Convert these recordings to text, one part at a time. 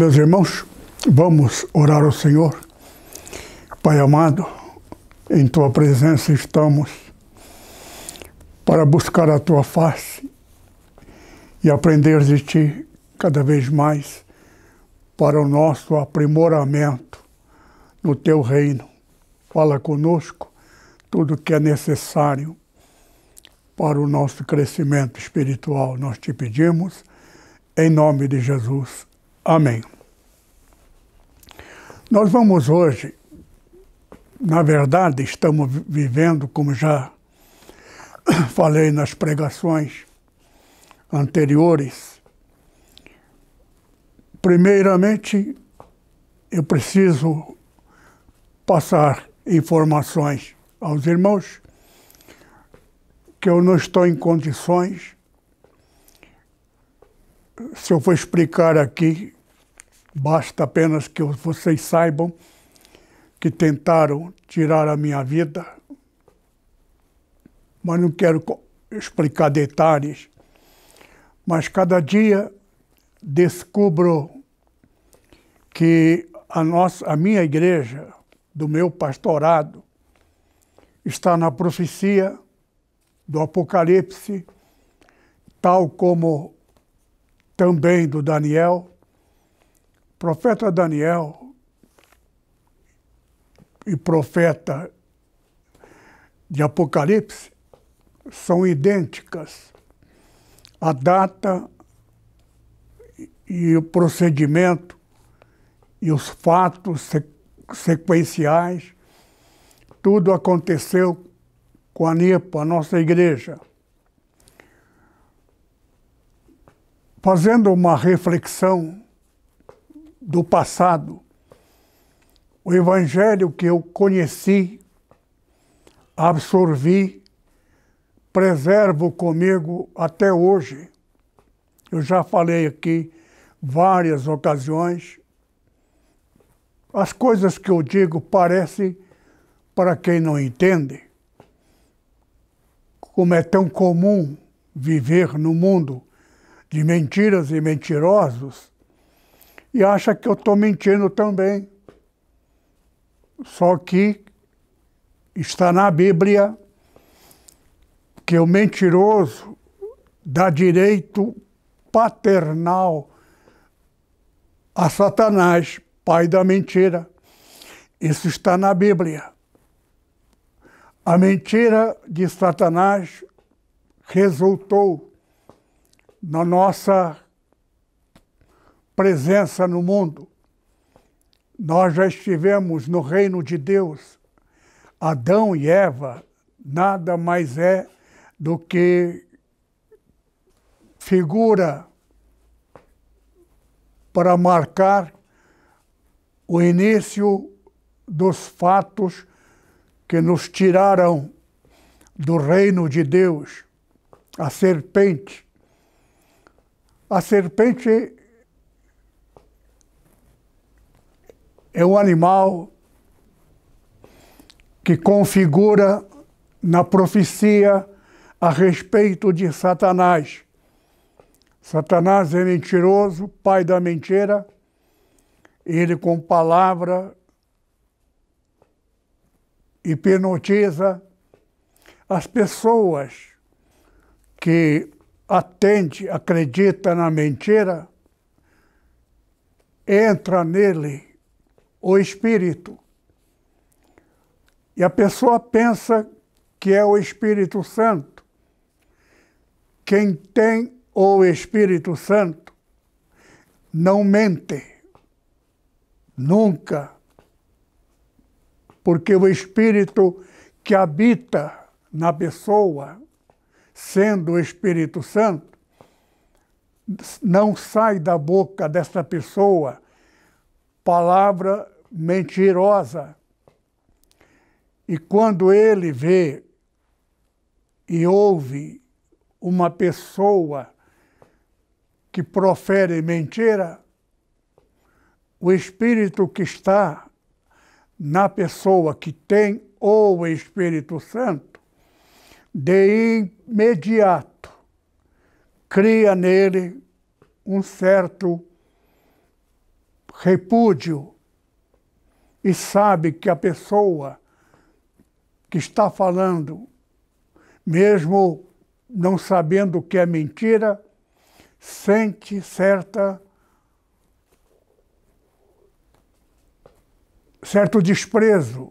meus irmãos, vamos orar ao Senhor. Pai amado, em tua presença estamos para buscar a tua face e aprender de ti cada vez mais para o nosso aprimoramento no teu reino. Fala conosco tudo que é necessário para o nosso crescimento espiritual. Nós te pedimos, em nome de Jesus. Amém. Nós vamos hoje, na verdade, estamos vivendo, como já falei nas pregações anteriores, primeiramente eu preciso passar informações aos irmãos que eu não estou em condições, se eu for explicar aqui, Basta apenas que vocês saibam que tentaram tirar a minha vida, mas não quero explicar detalhes. Mas cada dia descubro que a, nossa, a minha igreja, do meu pastorado, está na profecia do Apocalipse, tal como também do Daniel, profeta Daniel e profeta de Apocalipse são idênticas. A data e o procedimento e os fatos sequenciais, tudo aconteceu com a Nipo, a nossa igreja. Fazendo uma reflexão do passado. O Evangelho que eu conheci, absorvi, preservo comigo até hoje. Eu já falei aqui várias ocasiões. As coisas que eu digo parecem, para quem não entende, como é tão comum viver no mundo de mentiras e mentirosos, e acha que eu estou mentindo também. Só que está na Bíblia que o mentiroso dá direito paternal a Satanás, pai da mentira. Isso está na Bíblia. A mentira de Satanás resultou na nossa presença no mundo. Nós já estivemos no reino de Deus. Adão e Eva nada mais é do que figura para marcar o início dos fatos que nos tiraram do reino de Deus, a serpente. A serpente é um animal que configura na profecia a respeito de Satanás. Satanás é mentiroso, pai da mentira, ele com palavra hipnotiza as pessoas que atende, acredita na mentira, entra nele o espírito. E a pessoa pensa que é o Espírito Santo. Quem tem o Espírito Santo não mente, nunca, porque o Espírito que habita na pessoa, sendo o Espírito Santo, não sai da boca dessa pessoa palavra mentirosa. E quando ele vê e ouve uma pessoa que profere mentira, o espírito que está na pessoa que tem o Espírito Santo, de imediato cria nele um certo repúdio e sabe que a pessoa que está falando, mesmo não sabendo o que é mentira, sente certa certo desprezo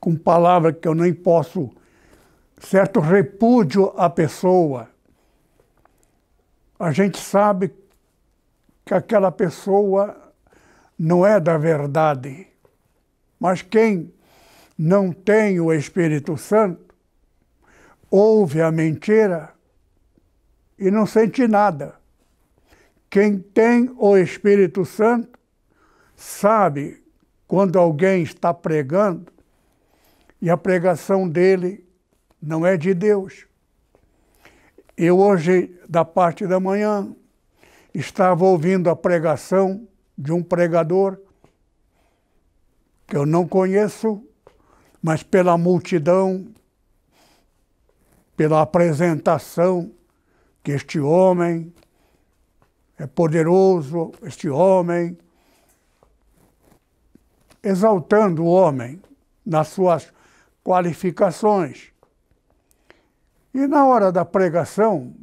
com palavra que eu nem posso certo repúdio à pessoa. A gente sabe que aquela pessoa não é da verdade. Mas quem não tem o Espírito Santo ouve a mentira e não sente nada. Quem tem o Espírito Santo sabe quando alguém está pregando e a pregação dele não é de Deus. Eu hoje, da parte da manhã, estava ouvindo a pregação de um pregador que eu não conheço, mas pela multidão, pela apresentação que este homem é poderoso, este homem, exaltando o homem nas suas qualificações. E na hora da pregação,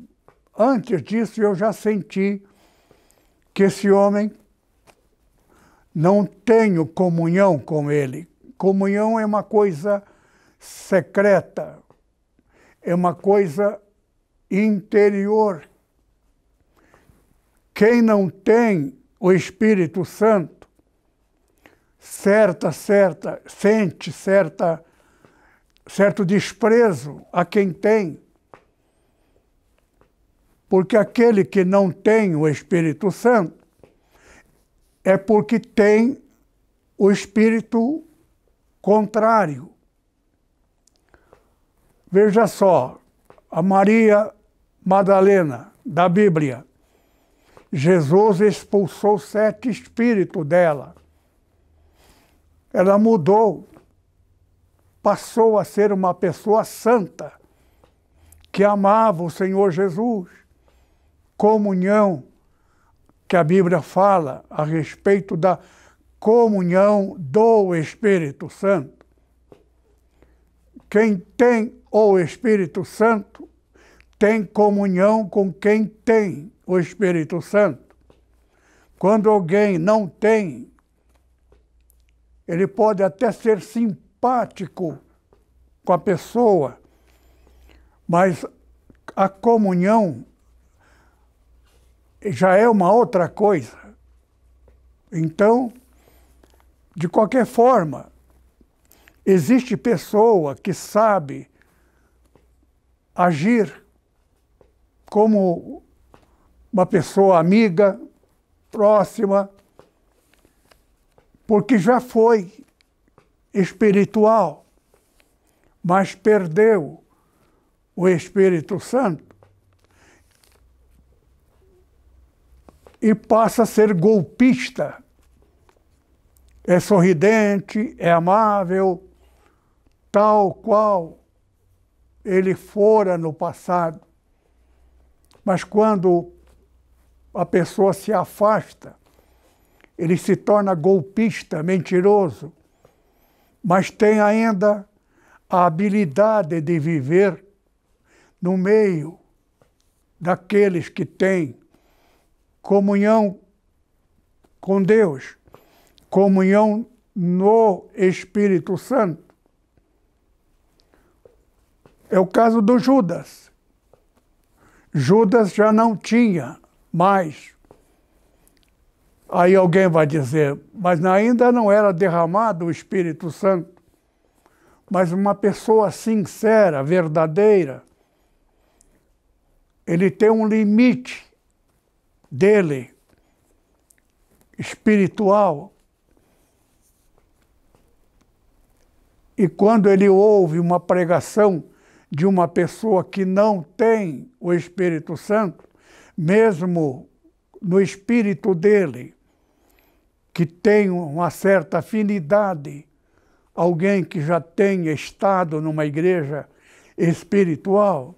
antes disso, eu já senti que esse homem não tenho comunhão com Ele. Comunhão é uma coisa secreta, é uma coisa interior. Quem não tem o Espírito Santo, certa, certa, sente certa, certo desprezo a quem tem. Porque aquele que não tem o Espírito Santo, é porque tem o espírito contrário. Veja só, a Maria Madalena, da Bíblia, Jesus expulsou sete espíritos dela. Ela mudou, passou a ser uma pessoa santa, que amava o Senhor Jesus, comunhão que a Bíblia fala a respeito da comunhão do Espírito Santo. Quem tem o Espírito Santo tem comunhão com quem tem o Espírito Santo. Quando alguém não tem, ele pode até ser simpático com a pessoa, mas a comunhão já é uma outra coisa. Então, de qualquer forma, existe pessoa que sabe agir como uma pessoa amiga, próxima, porque já foi espiritual, mas perdeu o Espírito Santo. e passa a ser golpista. É sorridente, é amável, tal qual ele fora no passado. Mas quando a pessoa se afasta, ele se torna golpista, mentiroso, mas tem ainda a habilidade de viver no meio daqueles que têm comunhão com Deus, comunhão no Espírito Santo. É o caso do Judas. Judas já não tinha mais. Aí alguém vai dizer, mas ainda não era derramado o Espírito Santo. Mas uma pessoa sincera, verdadeira, ele tem um limite dele, espiritual. E quando ele ouve uma pregação de uma pessoa que não tem o Espírito Santo, mesmo no espírito dele, que tem uma certa afinidade, alguém que já tenha estado numa igreja espiritual,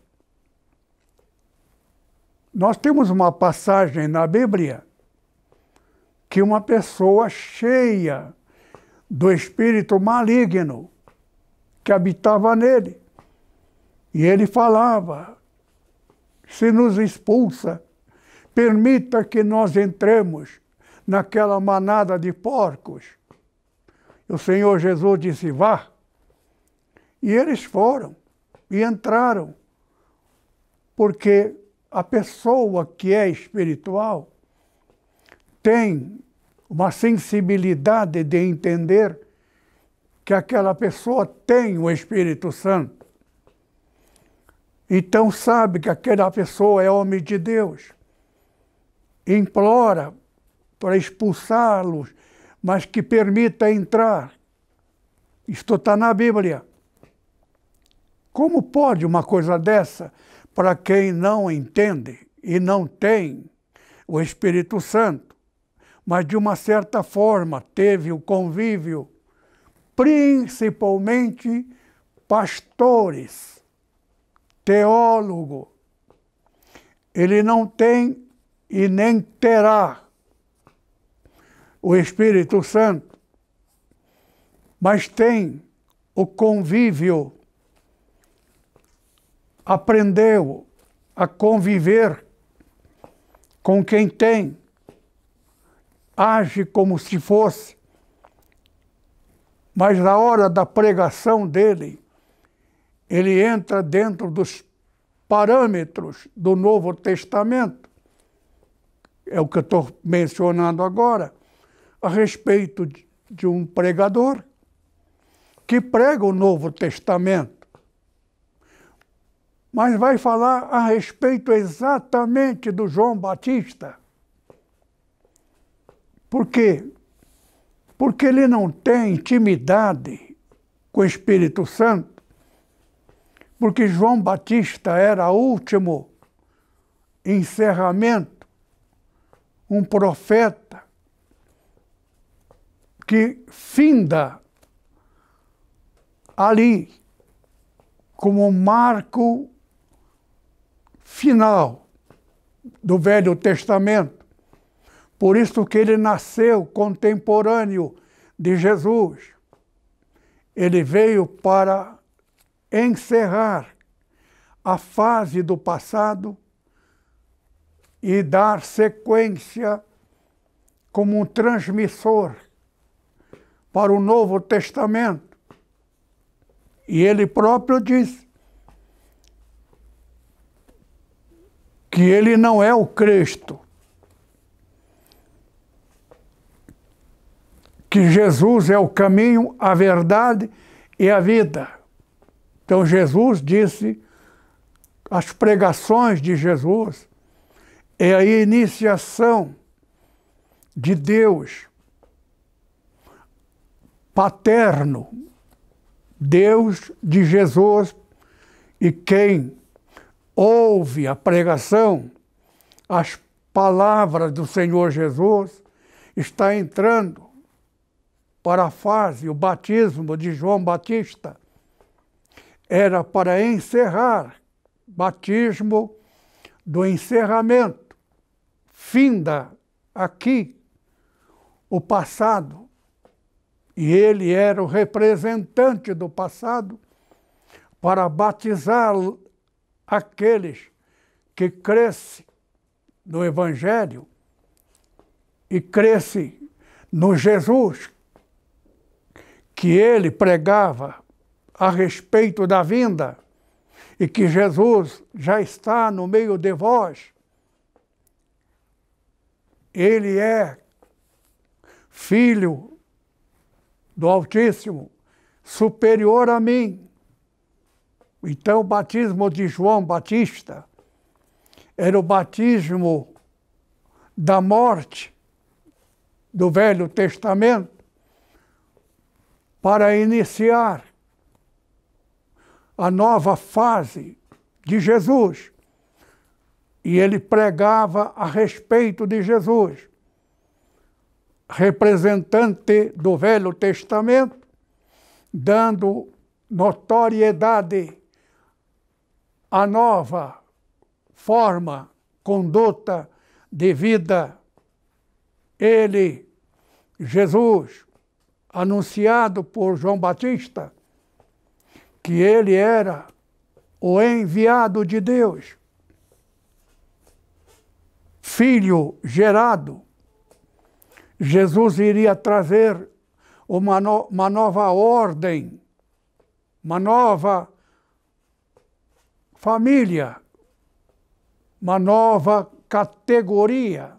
nós temos uma passagem na Bíblia que uma pessoa cheia do espírito maligno que habitava nele, e ele falava: se nos expulsa, permita que nós entremos naquela manada de porcos. O Senhor Jesus disse: vá. E eles foram e entraram, porque a pessoa que é espiritual tem uma sensibilidade de entender que aquela pessoa tem o Espírito Santo. Então sabe que aquela pessoa é homem de Deus. Implora para expulsá-los, mas que permita entrar. Isto está na Bíblia. Como pode uma coisa dessa? para quem não entende e não tem o Espírito Santo, mas de uma certa forma teve o convívio, principalmente pastores, teólogo. Ele não tem e nem terá o Espírito Santo, mas tem o convívio aprendeu a conviver com quem tem, age como se fosse, mas na hora da pregação dele, ele entra dentro dos parâmetros do Novo Testamento. É o que eu estou mencionando agora, a respeito de um pregador que prega o Novo Testamento mas vai falar a respeito exatamente do João Batista. Por quê? Porque ele não tem intimidade com o Espírito Santo, porque João Batista era o último encerramento, um profeta que finda ali como um marco final do Velho Testamento. Por isso que ele nasceu contemporâneo de Jesus. Ele veio para encerrar a fase do passado e dar sequência como um transmissor para o Novo Testamento. E ele próprio disse: que ele não é o Cristo, que Jesus é o caminho, a verdade e a vida. Então Jesus disse, as pregações de Jesus é a iniciação de Deus paterno, Deus de Jesus e quem ouve a pregação, as palavras do Senhor Jesus, está entrando para a fase, o batismo de João Batista era para encerrar, batismo do encerramento, finda aqui o passado, e ele era o representante do passado para batizar aqueles que crescem no Evangelho e crescem no Jesus que ele pregava a respeito da vinda e que Jesus já está no meio de vós, ele é filho do Altíssimo, superior a mim. Então, o batismo de João Batista era o batismo da morte do Velho Testamento para iniciar a nova fase de Jesus. E ele pregava a respeito de Jesus, representante do Velho Testamento, dando notoriedade a nova forma, conduta de vida. Ele, Jesus, anunciado por João Batista, que ele era o enviado de Deus, filho gerado. Jesus iria trazer uma, no, uma nova ordem, uma nova Família, uma nova categoria,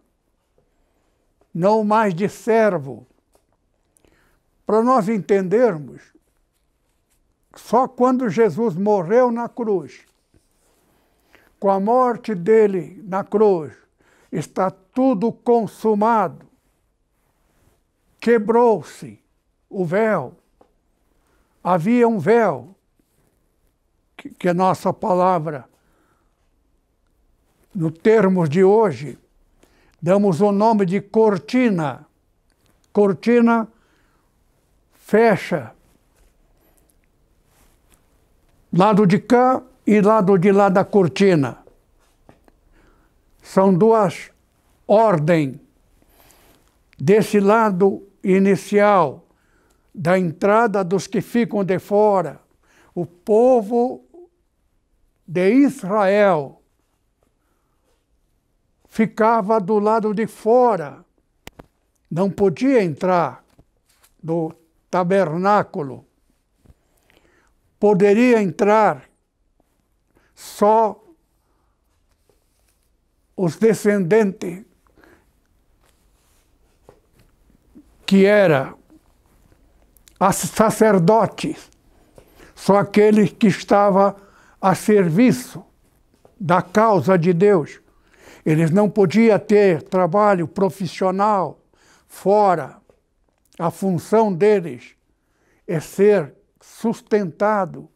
não mais de servo. Para nós entendermos, só quando Jesus morreu na cruz, com a morte dele na cruz, está tudo consumado. Quebrou-se o véu. Havia um véu que, que a nossa palavra, no termos de hoje, damos o nome de cortina. Cortina fecha lado de cá e lado de lá da cortina. São duas ordens. Desse lado inicial, da entrada dos que ficam de fora, o povo de Israel ficava do lado de fora, não podia entrar do tabernáculo. Poderia entrar só os descendentes que era sacerdotes, só aqueles que estavam a serviço da causa de Deus. Eles não podiam ter trabalho profissional fora. A função deles é ser sustentado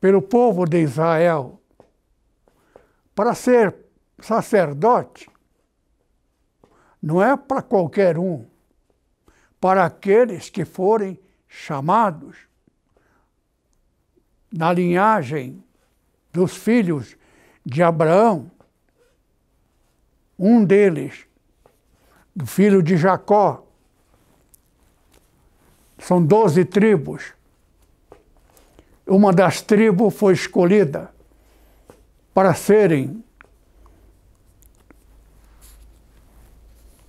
pelo povo de Israel. Para ser sacerdote, não é para qualquer um, para aqueles que forem chamados na linhagem dos filhos de Abraão, um deles, do filho de Jacó, são doze tribos. Uma das tribos foi escolhida para serem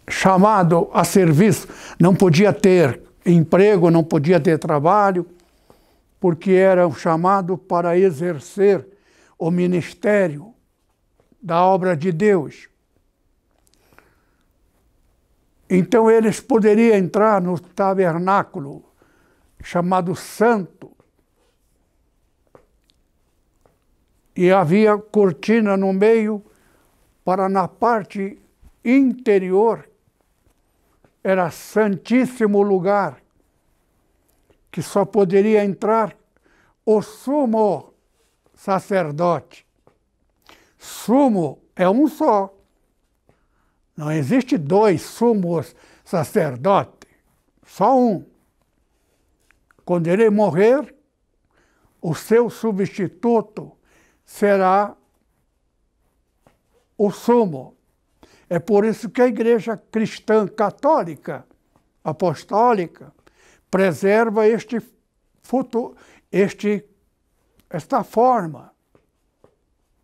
chamado a serviço, não podia ter emprego, não podia ter trabalho, porque era o chamado para exercer o ministério da obra de Deus. Então eles poderiam entrar no tabernáculo chamado Santo. E havia cortina no meio para na parte interior era santíssimo lugar que só poderia entrar o sumo sacerdote. Sumo é um só. Não existe dois sumos sacerdotes, só um. Quando ele morrer, o seu substituto será o sumo. É por isso que a igreja cristã católica, apostólica, preserva este futuro, este, esta forma.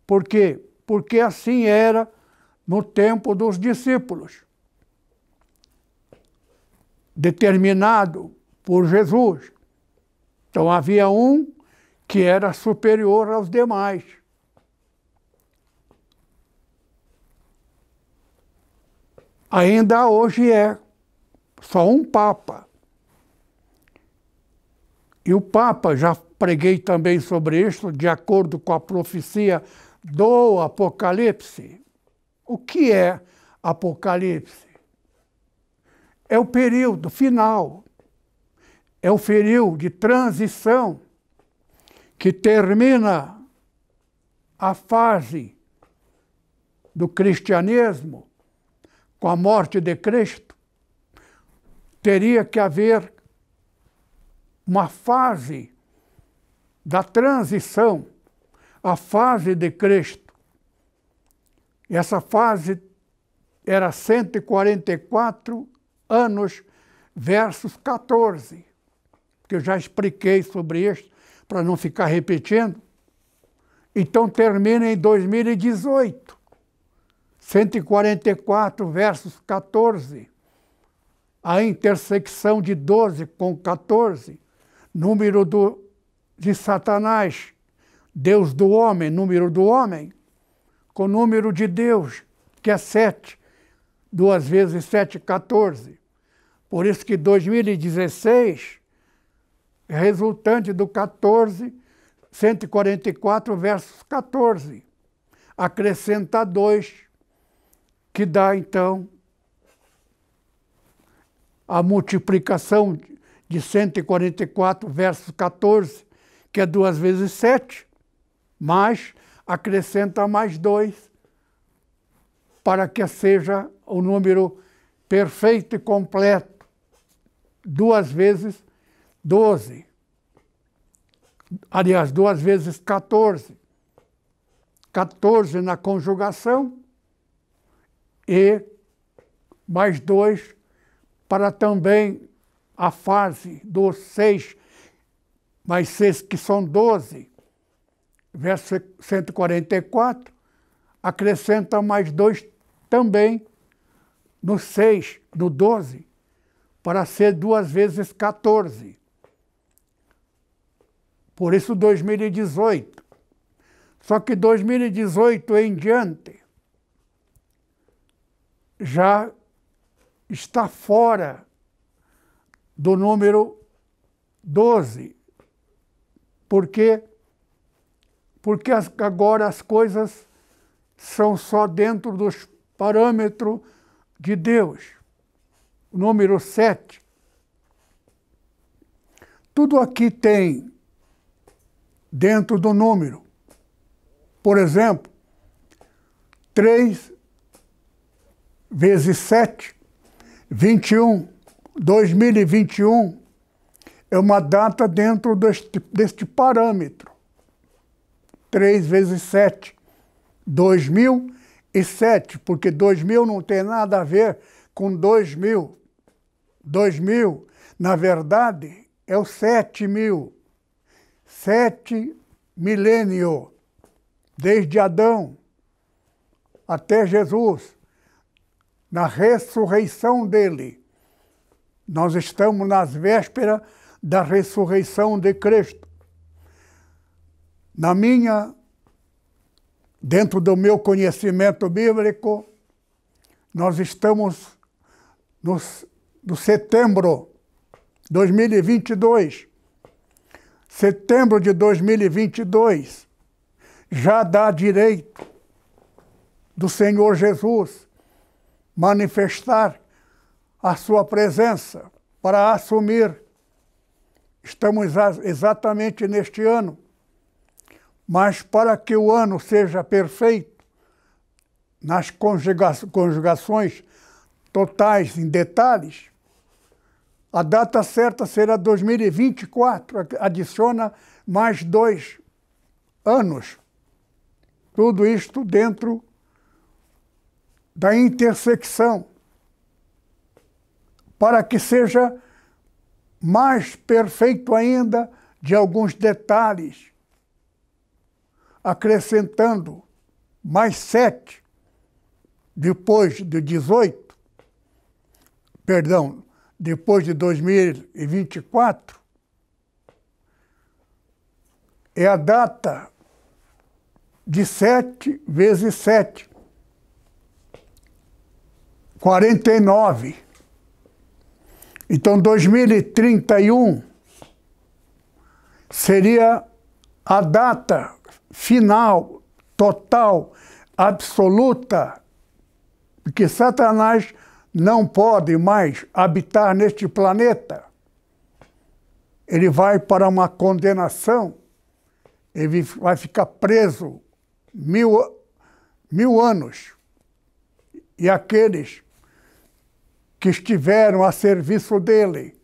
Por quê? Porque assim era no tempo dos discípulos, determinado por Jesus. Então havia um que era superior aos demais. Ainda hoje é só um Papa. E o Papa, já preguei também sobre isso, de acordo com a profecia do Apocalipse. O que é Apocalipse? É o período final, é o período de transição que termina a fase do cristianismo com a morte de Cristo. Teria que haver uma fase da transição, a fase de Cristo. Essa fase era 144 anos versus 14, que eu já expliquei sobre isso para não ficar repetindo. Então termina em 2018. 144 versos 14. A intersecção de 12 com 14 número do, de Satanás, Deus do homem, número do homem, com o número de Deus, que é sete. Duas vezes sete, 14. Por isso que 2016, resultante do 14, 144 versos 14. Acrescenta 2, que dá então a multiplicação de 144, verso 14, que é duas vezes sete, mas acrescenta mais dois, para que seja o número perfeito e completo. Duas vezes 12. Aliás, duas vezes 14. 14 na conjugação e mais dois para também a fase dos seis, mais seis que são doze, verso 144, acrescenta mais dois também no seis, no doze, para ser duas vezes 14. Por isso 2018. Só que 2018 em diante já está fora do número 12. Por quê? Porque as, agora as coisas são só dentro dos parâmetros de Deus. Número 7. Tudo aqui tem dentro do número. Por exemplo, 3 vezes 7, 21 2021 é uma data dentro deste, deste parâmetro. 3 vezes 7, 2007, porque 2000 não tem nada a ver com 2000. 2000, na verdade, é o 7000. 7 milênio, desde Adão até Jesus, na ressurreição dele. Nós estamos nas vésperas da ressurreição de Cristo. Na minha, dentro do meu conhecimento bíblico, nós estamos no, no setembro de 2022. Setembro de 2022 já dá direito do Senhor Jesus manifestar a sua presença para assumir. Estamos exatamente neste ano. Mas para que o ano seja perfeito, nas conjugações totais em detalhes, a data certa será 2024, adiciona mais dois anos. Tudo isto dentro da intersecção para que seja mais perfeito ainda de alguns detalhes, acrescentando mais sete, depois de 18, perdão, depois de 2024, é a data de 7 vezes 7, 49. Então, 2031 seria a data final, total, absoluta, que Satanás não pode mais habitar neste planeta. Ele vai para uma condenação, ele vai ficar preso mil, mil anos. E aqueles que estiveram a serviço dele,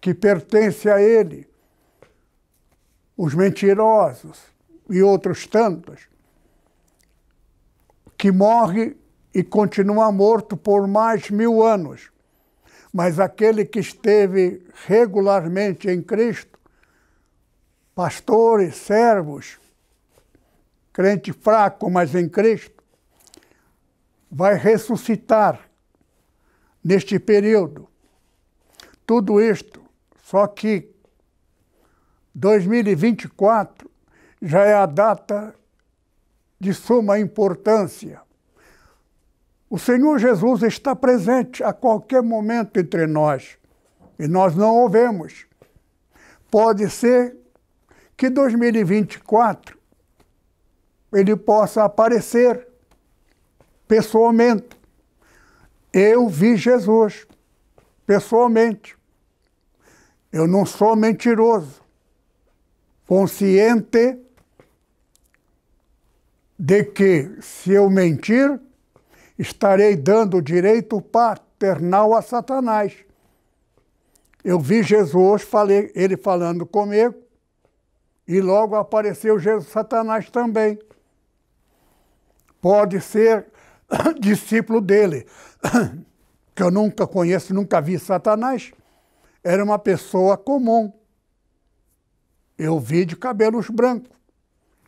que pertence a ele, os mentirosos e outros tantos, que morre e continua morto por mais mil anos. Mas aquele que esteve regularmente em Cristo, pastores, servos, crente fraco, mas em Cristo, vai ressuscitar neste período. Tudo isto, só que 2024 já é a data de suma importância. O Senhor Jesus está presente a qualquer momento entre nós e nós não o vemos. Pode ser que 2024 ele possa aparecer pessoalmente eu vi Jesus, pessoalmente. Eu não sou mentiroso, consciente de que, se eu mentir, estarei dando direito paternal a Satanás. Eu vi Jesus, falei, ele falando comigo, e logo apareceu Jesus Satanás também. Pode ser discípulo dele. que eu nunca conheço, nunca vi Satanás, era uma pessoa comum. Eu vi de cabelos brancos,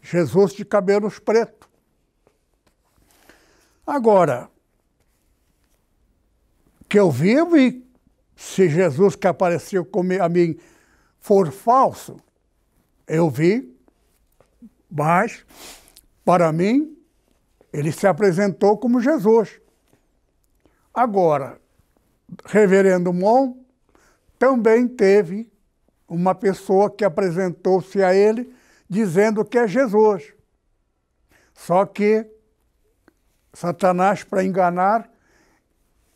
Jesus de cabelos pretos. Agora, que eu vi, eu vi. Se Jesus que apareceu a mim for falso, eu vi, mas para mim ele se apresentou como Jesus. Agora, Reverendo Mon também teve uma pessoa que apresentou-se a ele dizendo que é Jesus. Só que Satanás, para enganar,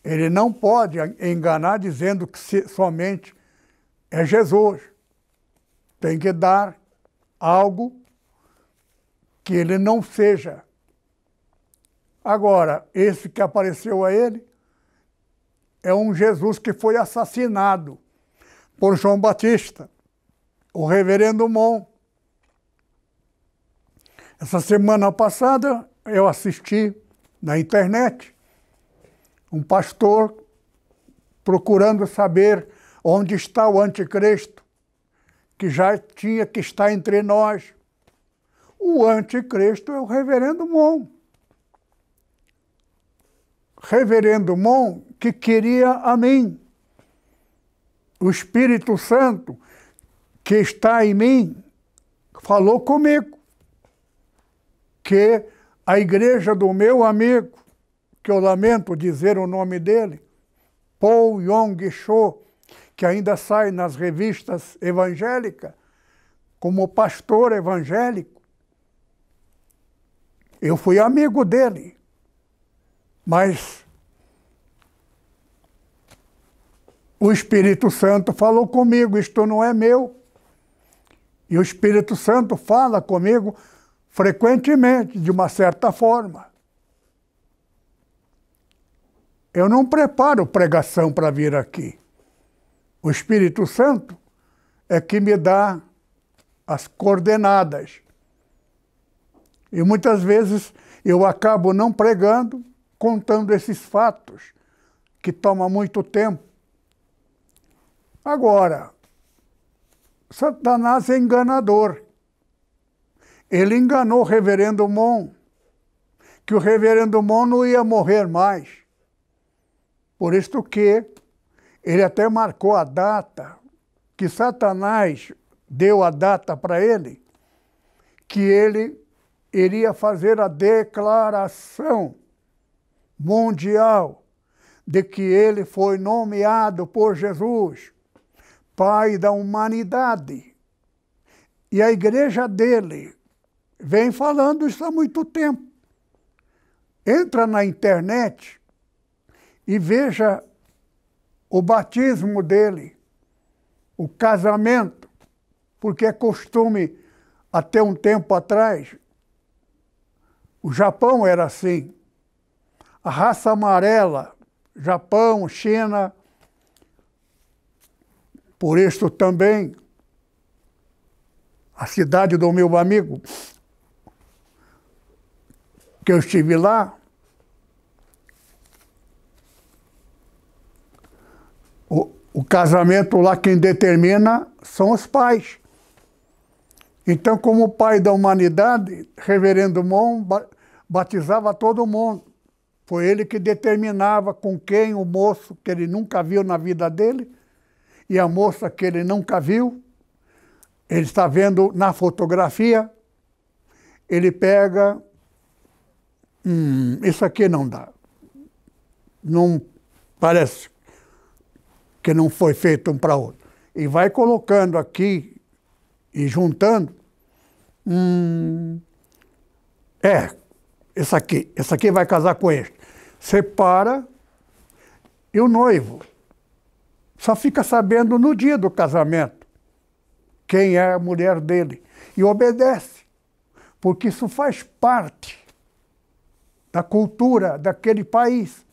ele não pode enganar dizendo que somente é Jesus. Tem que dar algo que ele não seja. Agora, esse que apareceu a ele é um Jesus que foi assassinado por João Batista, o reverendo Mon. Essa semana passada eu assisti na internet um pastor procurando saber onde está o anticristo, que já tinha que estar entre nós. O anticristo é o reverendo Mon reverendo Mon que queria a mim. O Espírito Santo que está em mim falou comigo que a igreja do meu amigo, que eu lamento dizer o nome dele, Paul Yong Cho, que ainda sai nas revistas evangélicas, como pastor evangélico, eu fui amigo dele. Mas o Espírito Santo falou comigo, isto não é meu. E o Espírito Santo fala comigo frequentemente, de uma certa forma. Eu não preparo pregação para vir aqui. O Espírito Santo é que me dá as coordenadas. E muitas vezes eu acabo não pregando, contando esses fatos, que toma muito tempo. Agora, Satanás é enganador. Ele enganou o reverendo Mon, que o reverendo Mon não ia morrer mais. Por isto que ele até marcou a data que Satanás deu a data para ele, que ele iria fazer a declaração mundial de que ele foi nomeado por Jesus Pai da humanidade. E a igreja dele vem falando isso há muito tempo. Entra na internet e veja o batismo dele, o casamento, porque é costume, até um tempo atrás, o Japão era assim a raça amarela, Japão, China, por isto também, a cidade do meu amigo, que eu estive lá, o, o casamento lá quem determina são os pais. Então, como pai da humanidade, Reverendo Mon batizava todo mundo. Foi ele que determinava com quem o moço que ele nunca viu na vida dele e a moça que ele nunca viu, ele está vendo na fotografia, ele pega. Hum, isso aqui não dá. Não parece que não foi feito um para outro. E vai colocando aqui e juntando. Hum, é, esse aqui, esse aqui vai casar com este separa e o noivo só fica sabendo no dia do casamento quem é a mulher dele e obedece, porque isso faz parte da cultura daquele país.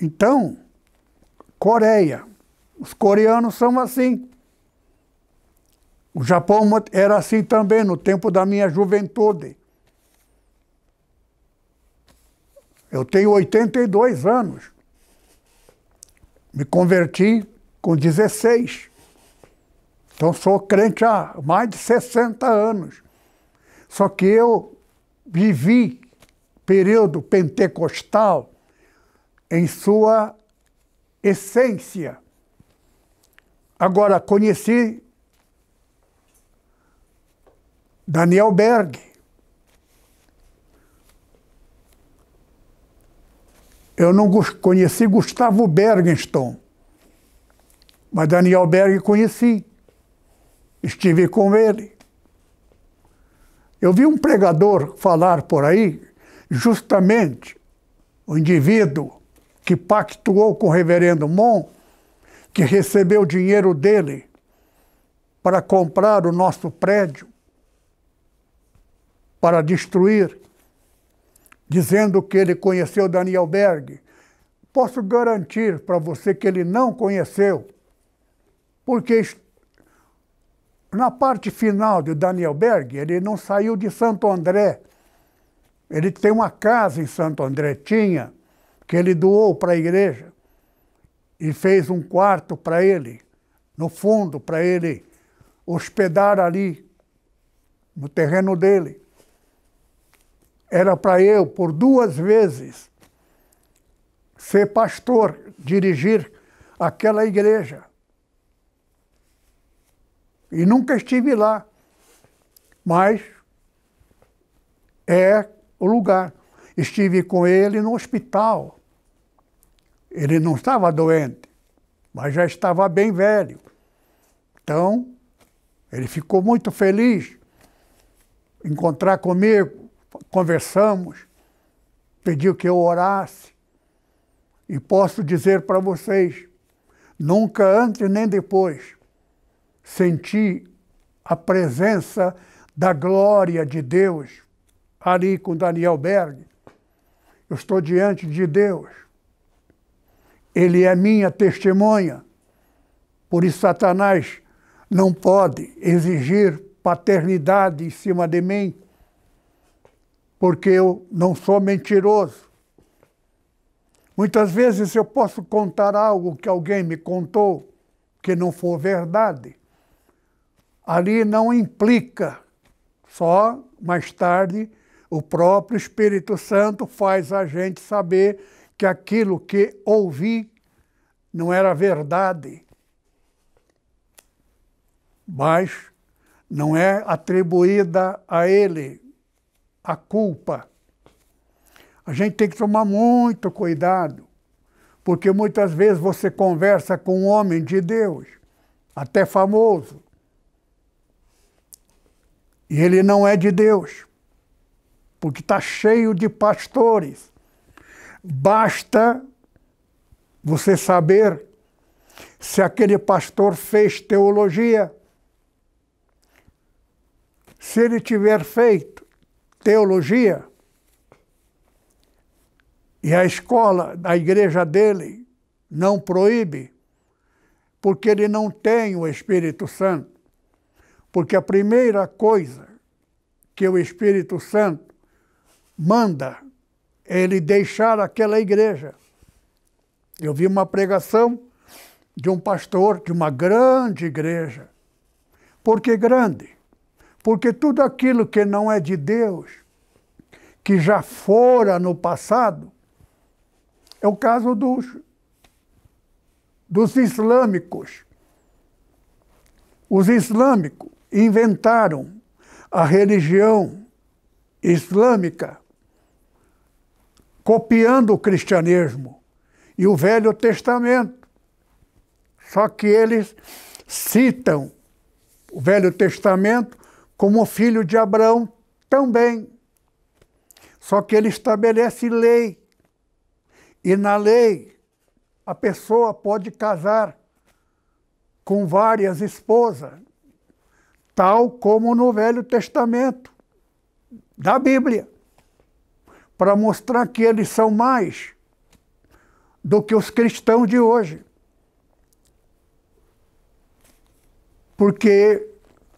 Então, Coreia, os coreanos são assim. O Japão era assim também no tempo da minha juventude. Eu tenho 82 anos. Me converti com 16. Então sou crente há mais de 60 anos. Só que eu vivi período pentecostal em sua essência. Agora conheci Daniel Berg, Eu não conheci Gustavo Bergenston, mas Daniel Berg conheci. Estive com ele. Eu vi um pregador falar por aí, justamente o indivíduo que pactuou com o reverendo Mon, que recebeu o dinheiro dele para comprar o nosso prédio, para destruir dizendo que ele conheceu Daniel Berg. Posso garantir para você que ele não conheceu, porque na parte final de Daniel Berg, ele não saiu de Santo André. Ele tem uma casa em Santo André, tinha, que ele doou para a igreja e fez um quarto para ele, no fundo, para ele hospedar ali, no terreno dele era para eu, por duas vezes, ser pastor, dirigir aquela igreja. E nunca estive lá, mas é o lugar. Estive com ele no hospital. Ele não estava doente, mas já estava bem velho. Então, ele ficou muito feliz encontrar comigo conversamos, pediu que eu orasse. E posso dizer para vocês, nunca antes nem depois senti a presença da glória de Deus ali com Daniel Berg. Eu estou diante de Deus. Ele é minha testemunha. Por isso, Satanás não pode exigir paternidade em cima de mim porque eu não sou mentiroso. Muitas vezes eu posso contar algo que alguém me contou que não for verdade. Ali não implica, só mais tarde o próprio Espírito Santo faz a gente saber que aquilo que ouvi não era verdade. Mas não é atribuída a ele a culpa. A gente tem que tomar muito cuidado, porque muitas vezes você conversa com um homem de Deus, até famoso, e ele não é de Deus, porque está cheio de pastores. Basta você saber se aquele pastor fez teologia. Se ele tiver feito, teologia. E a escola, a igreja dele, não proíbe, porque ele não tem o Espírito Santo. Porque a primeira coisa que o Espírito Santo manda é ele deixar aquela igreja. Eu vi uma pregação de um pastor de uma grande igreja. Por que grande? Porque tudo aquilo que não é de Deus, que já fora no passado, é o caso dos, dos islâmicos. Os islâmicos inventaram a religião islâmica, copiando o cristianismo e o Velho Testamento. Só que eles citam o Velho Testamento como filho de Abraão também. Só que ele estabelece lei. E na lei, a pessoa pode casar com várias esposas, tal como no Velho Testamento da Bíblia, para mostrar que eles são mais do que os cristãos de hoje. Porque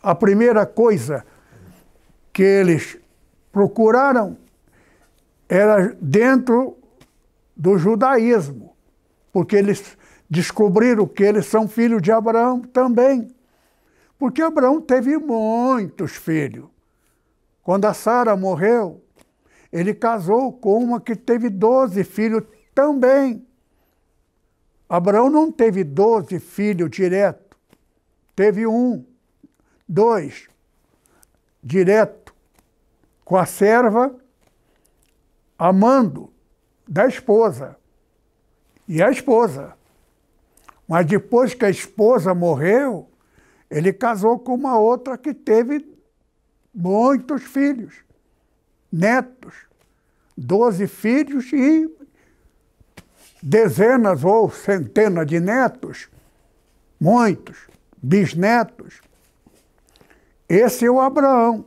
a primeira coisa que eles procuraram era dentro do judaísmo, porque eles descobriram que eles são filhos de Abraão também. Porque Abraão teve muitos filhos. Quando a Sara morreu, ele casou com uma que teve 12 filhos também. Abraão não teve 12 filhos direto, teve um. Dois, direto com a serva, amando da esposa. E a esposa. Mas depois que a esposa morreu, ele casou com uma outra que teve muitos filhos, netos, doze filhos e dezenas ou centenas de netos, muitos, bisnetos. Esse é o Abraão.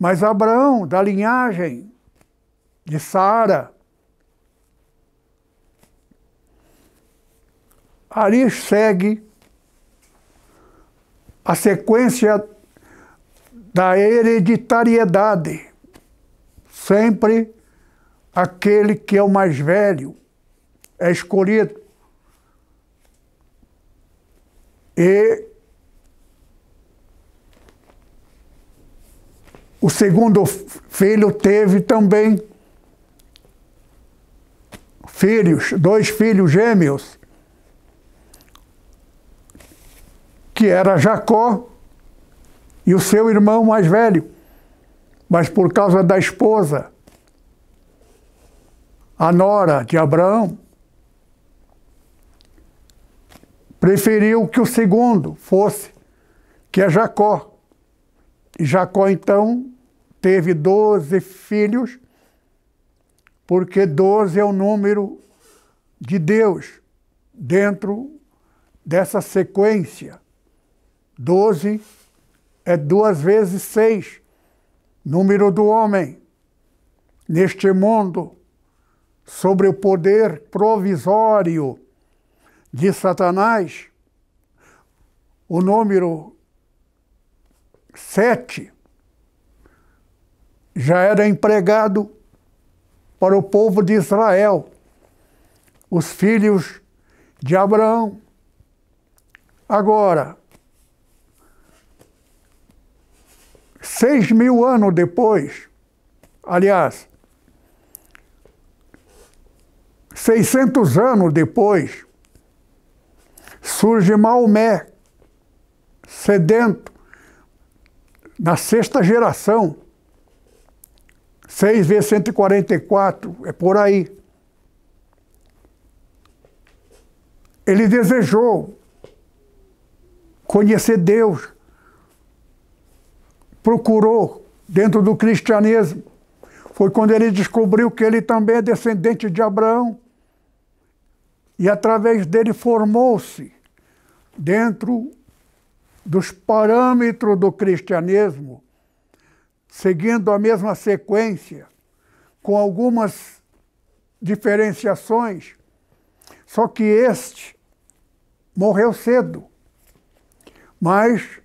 Mas Abraão, da linhagem de Sara, ali segue a sequência da hereditariedade. Sempre aquele que é o mais velho é escolhido. E O segundo filho teve também filhos, dois filhos gêmeos, que era Jacó e o seu irmão mais velho, mas por causa da esposa, a nora de Abraão, preferiu que o segundo fosse, que é Jacó. Jacó, então, teve doze filhos, porque doze é o número de Deus dentro dessa sequência. Doze é duas vezes seis, número do homem neste mundo, sobre o poder provisório de Satanás. O número Sete já era empregado para o povo de Israel, os filhos de Abraão. Agora, seis mil anos depois, aliás, 600 anos depois, surge Maomé, sedento, na sexta geração. 6 vezes 144, é por aí. Ele desejou conhecer Deus, procurou dentro do cristianismo. Foi quando ele descobriu que ele também é descendente de Abraão e através dele formou-se dentro dos parâmetros do cristianismo, seguindo a mesma sequência, com algumas diferenciações, só que este morreu cedo, mas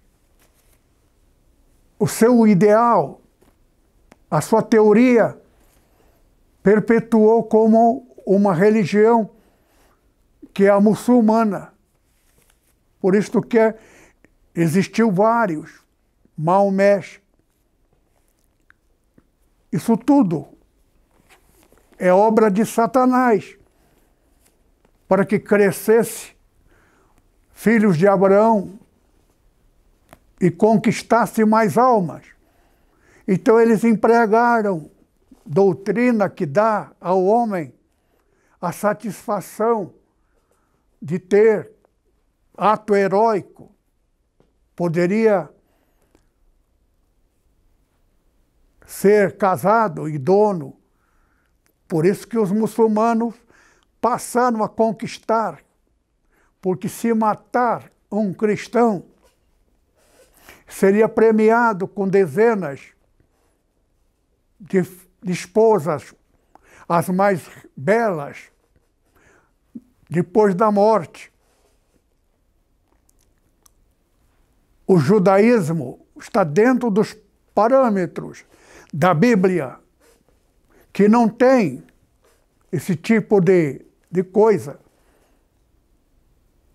o seu ideal, a sua teoria, perpetuou como uma religião que é a muçulmana. Por isto que é Existiu vários, Maomés. Isso tudo é obra de Satanás para que crescesse filhos de Abraão e conquistasse mais almas. Então eles empregaram doutrina que dá ao homem a satisfação de ter ato heróico, poderia ser casado e dono. Por isso que os muçulmanos passaram a conquistar, porque se matar um cristão seria premiado com dezenas de, de esposas, as mais belas, depois da morte. o judaísmo está dentro dos parâmetros da Bíblia, que não tem esse tipo de, de coisa,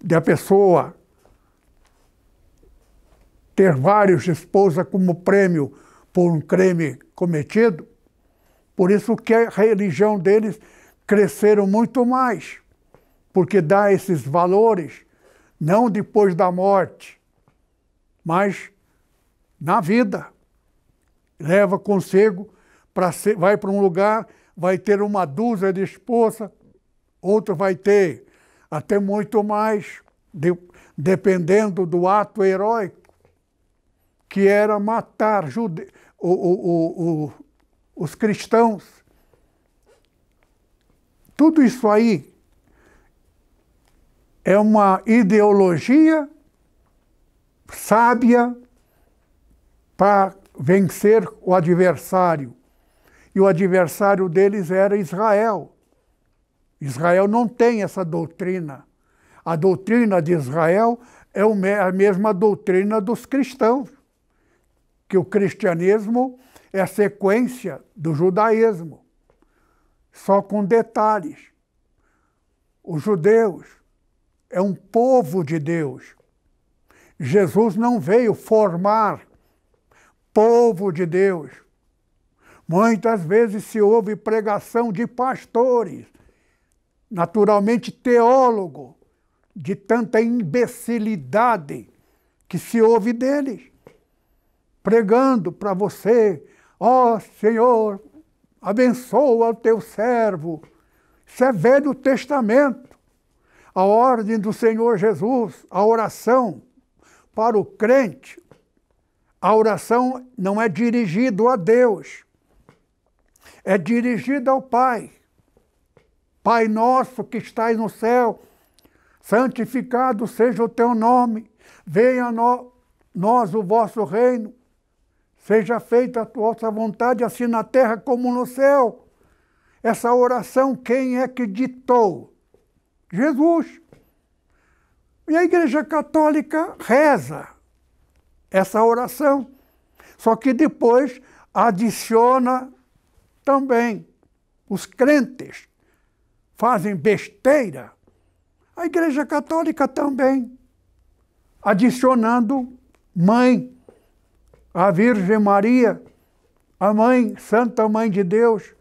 de a pessoa ter vários esposas como prêmio por um crime cometido, por isso que a religião deles cresceram muito mais, porque dá esses valores, não depois da morte, mas na vida leva consigo para vai para um lugar, vai ter uma dúzia de esposa, outra vai ter até muito mais, de, dependendo do ato heróico, que era matar jude, o, o, o, os cristãos. Tudo isso aí é uma ideologia sábia para vencer o adversário. E o adversário deles era Israel. Israel não tem essa doutrina. A doutrina de Israel é a mesma doutrina dos cristãos, que o cristianismo é sequência do judaísmo, só com detalhes. Os judeus é um povo de Deus, Jesus não veio formar povo de Deus. Muitas vezes se ouve pregação de pastores, naturalmente teólogo, de tanta imbecilidade que se ouve deles, pregando para você: ó oh, Senhor, abençoa o teu servo. Isso é Velho Testamento. A ordem do Senhor Jesus, a oração, para o crente, a oração não é dirigida a Deus, é dirigida ao Pai. Pai nosso que estás no céu, santificado seja o teu nome, venha a nós o vosso reino, seja feita a vossa vontade, assim na terra como no céu. Essa oração, quem é que ditou? Jesus. E a Igreja Católica reza essa oração, só que depois adiciona também. Os crentes fazem besteira. A Igreja Católica também, adicionando mãe, a Virgem Maria, a mãe, Santa Mãe de Deus,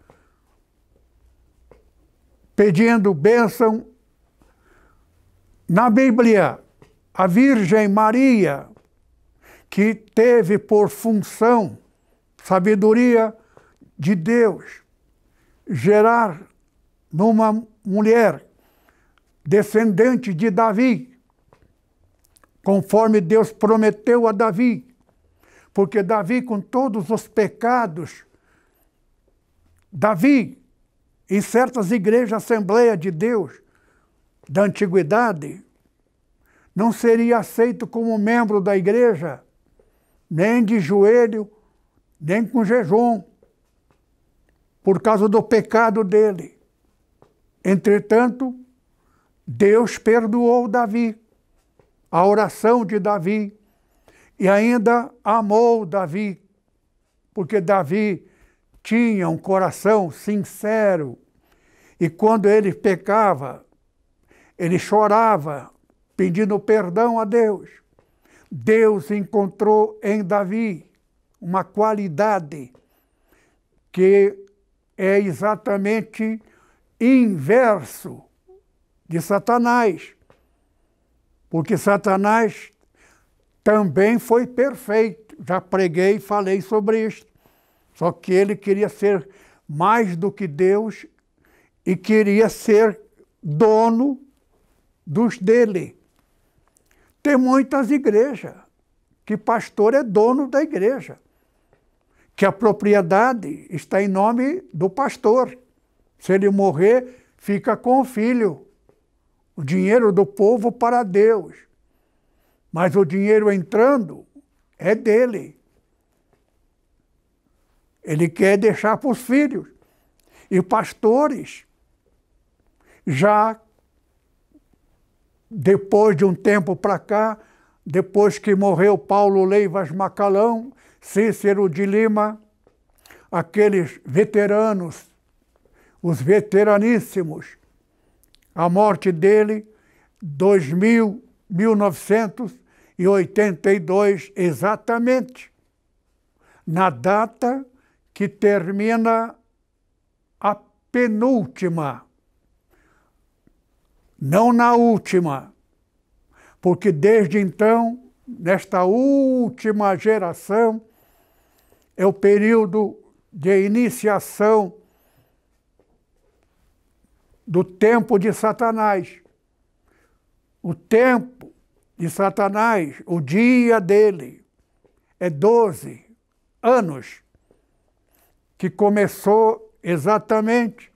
pedindo bênção na Bíblia, a Virgem Maria, que teve por função sabedoria de Deus, gerar numa mulher descendente de Davi, conforme Deus prometeu a Davi, porque Davi, com todos os pecados, Davi, em certas igrejas, Assembleia de Deus, da antiguidade, não seria aceito como membro da igreja, nem de joelho, nem com jejum, por causa do pecado dele. Entretanto, Deus perdoou Davi, a oração de Davi, e ainda amou Davi, porque Davi tinha um coração sincero, e quando ele pecava, ele chorava, pedindo perdão a Deus. Deus encontrou em Davi uma qualidade que é exatamente inverso de Satanás. Porque Satanás também foi perfeito. Já preguei e falei sobre isso. Só que ele queria ser mais do que Deus e queria ser dono dos dele. Tem muitas igrejas que pastor é dono da igreja, que a propriedade está em nome do pastor. Se ele morrer, fica com o filho. O dinheiro do povo para Deus. Mas o dinheiro entrando é dele. Ele quer deixar para os filhos. E pastores já depois de um tempo para cá, depois que morreu Paulo Leivas Macalão, Cícero de Lima, aqueles veteranos, os veteraníssimos, a morte dele, 2000, 1982, exatamente, na data que termina a penúltima não na última, porque desde então, nesta última geração, é o período de iniciação do tempo de Satanás. O tempo de Satanás, o dia dele, é 12 anos, que começou exatamente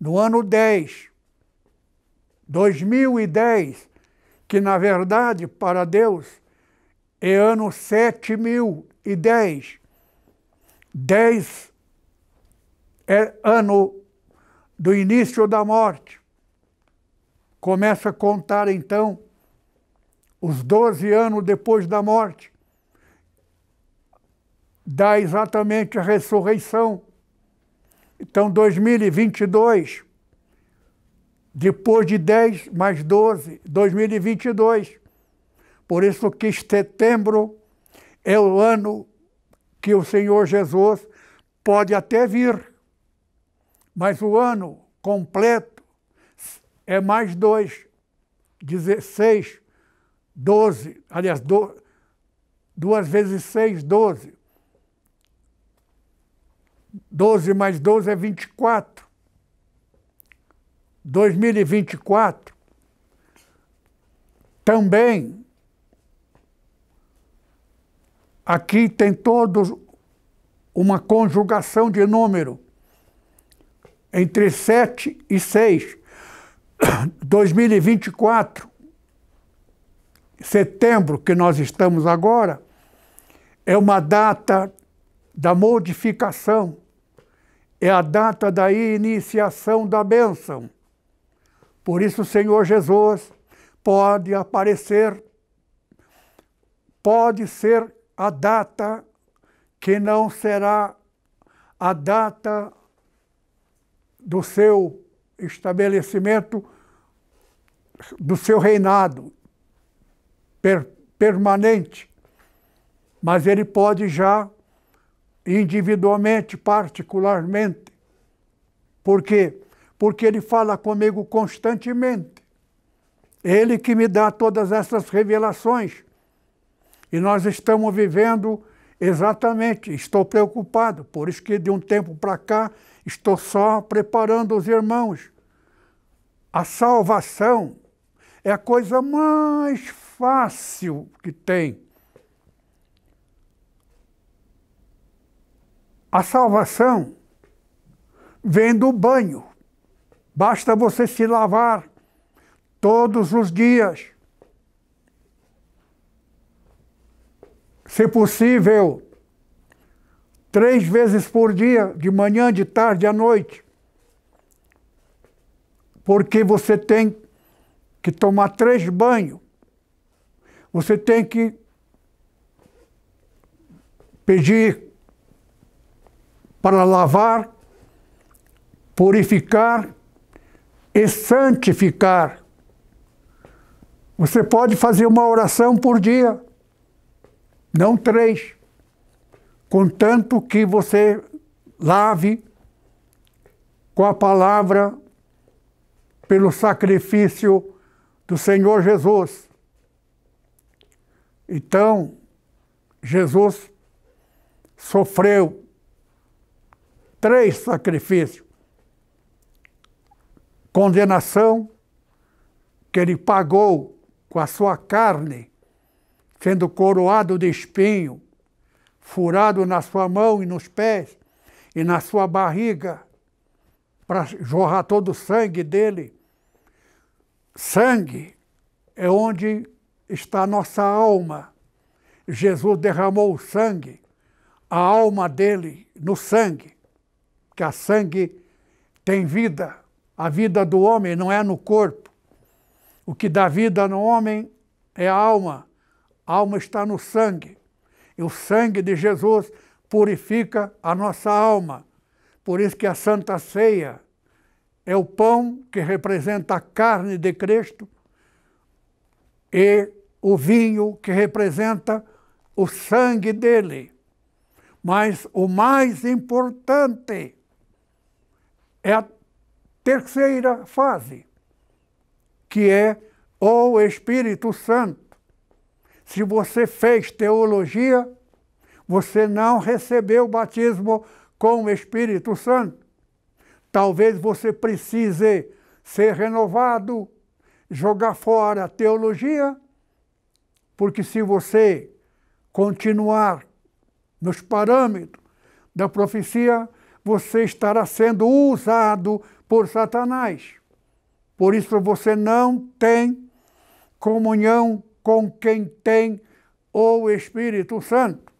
no ano 10 2010, que na verdade, para Deus, é ano 7010. 10 é ano do início da morte. Começa a contar então os 12 anos depois da morte. Dá exatamente a ressurreição. Então, 2022 depois de 10 mais 12, 2022. Por isso que setembro é o ano que o Senhor Jesus pode até vir, mas o ano completo é mais 2, 16, 12, aliás, do, duas vezes 6, 12. 12 mais 12 é 24. 2024 também aqui tem todos uma conjugação de número entre 7 e 6. 2024, setembro, que nós estamos agora, é uma data da modificação, é a data da iniciação da bênção. Por isso o Senhor Jesus pode aparecer, pode ser a data que não será a data do seu estabelecimento, do seu reinado per, permanente, mas ele pode já individualmente, particularmente, porque porque ele fala comigo constantemente. Ele que me dá todas essas revelações. E nós estamos vivendo exatamente, estou preocupado, por isso que de um tempo para cá estou só preparando os irmãos. A salvação é a coisa mais fácil que tem. A salvação vem do banho. Basta você se lavar todos os dias. Se possível, três vezes por dia, de manhã, de tarde, à noite. Porque você tem que tomar três banhos. Você tem que pedir para lavar, purificar e santificar. Você pode fazer uma oração por dia, não três, contanto que você lave com a palavra pelo sacrifício do Senhor Jesus. Então, Jesus sofreu três sacrifícios condenação que ele pagou com a sua carne, sendo coroado de espinho, furado na sua mão e nos pés e na sua barriga, para jorrar todo o sangue dele. Sangue é onde está a nossa alma. Jesus derramou o sangue, a alma dele no sangue, que a sangue tem vida. A vida do homem não é no corpo. O que dá vida no homem é a alma. A alma está no sangue. E o sangue de Jesus purifica a nossa alma. Por isso que a Santa Ceia é o pão que representa a carne de Cristo e o vinho que representa o sangue dele. Mas o mais importante é terceira fase, que é o Espírito Santo. Se você fez teologia, você não recebeu o batismo com o Espírito Santo. Talvez você precise ser renovado, jogar fora a teologia, porque se você continuar nos parâmetros da profecia, você estará sendo usado por Satanás. Por isso você não tem comunhão com quem tem o Espírito Santo.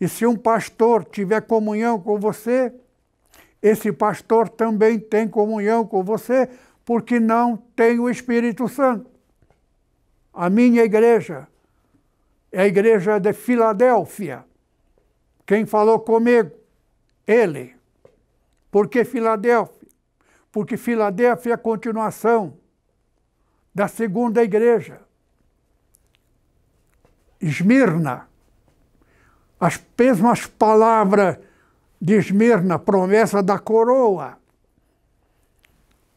E se um pastor tiver comunhão com você, esse pastor também tem comunhão com você, porque não tem o Espírito Santo. A minha igreja é a igreja de Filadélfia. Quem falou comigo? Ele. Por que Filadélfia? porque Filadélfia é a continuação da segunda igreja. Esmirna, as mesmas palavras de Esmirna, promessa da coroa.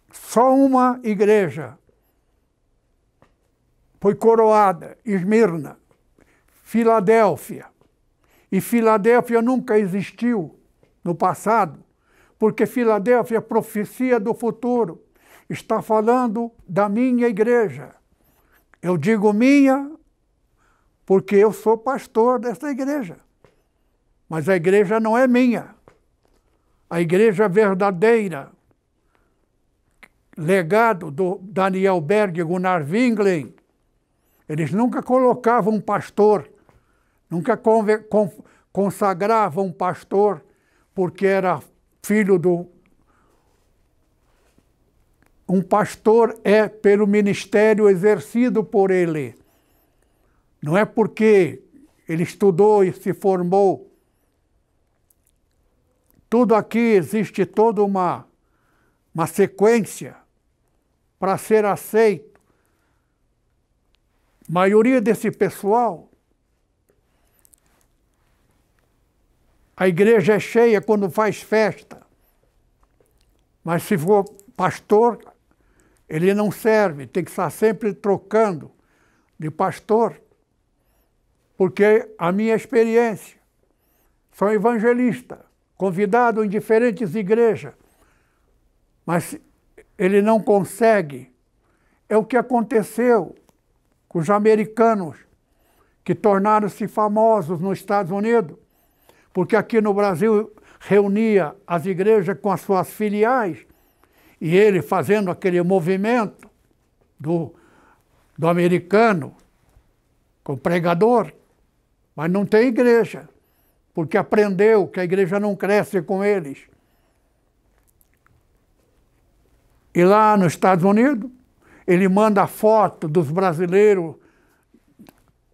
Só uma igreja foi coroada, Esmirna, Filadélfia. E Filadélfia nunca existiu no passado porque Filadélfia, profecia do futuro, está falando da minha igreja. Eu digo minha porque eu sou pastor dessa igreja. Mas a igreja não é minha. A igreja verdadeira, legado do Daniel Berg e Gunnar Winglen, eles nunca colocavam um pastor, nunca consagravam um pastor, porque era filho do. Um pastor é pelo ministério exercido por ele. Não é porque ele estudou e se formou. Tudo aqui existe toda uma, uma sequência para ser aceito. A maioria desse pessoal A igreja é cheia quando faz festa. Mas se for pastor, ele não serve, tem que estar sempre trocando de pastor. Porque a minha experiência, sou evangelista, convidado em diferentes igrejas, mas ele não consegue. É o que aconteceu com os americanos que tornaram-se famosos nos Estados Unidos porque aqui no Brasil reunia as igrejas com as suas filiais, e ele fazendo aquele movimento do, do americano, com pregador, mas não tem igreja, porque aprendeu que a igreja não cresce com eles. E lá nos Estados Unidos, ele manda foto dos brasileiros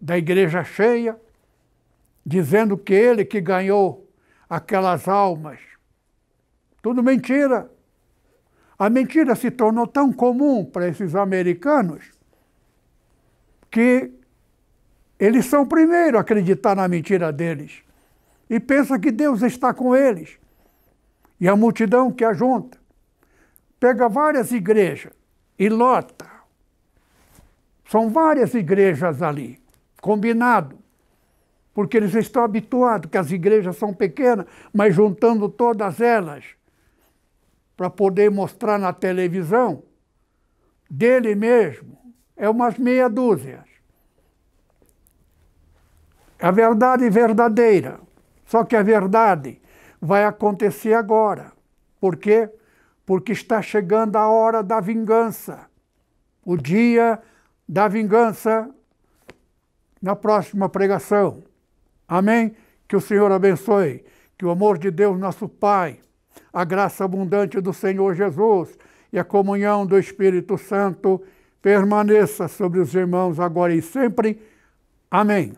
da igreja cheia, dizendo que ele que ganhou aquelas almas. Tudo mentira. A mentira se tornou tão comum para esses americanos que eles são o primeiro a acreditar na mentira deles e pensa que Deus está com eles. E a multidão que ajunta pega várias igrejas e lota. São várias igrejas ali, combinado porque eles estão habituados que as igrejas são pequenas, mas juntando todas elas para poder mostrar na televisão dele mesmo é umas meia dúzia. A verdade verdadeira. Só que a verdade vai acontecer agora. Por quê? Porque está chegando a hora da vingança. O dia da vingança na próxima pregação. Amém? Que o Senhor abençoe, que o amor de Deus, nosso Pai, a graça abundante do Senhor Jesus e a comunhão do Espírito Santo permaneça sobre os irmãos agora e sempre. Amém.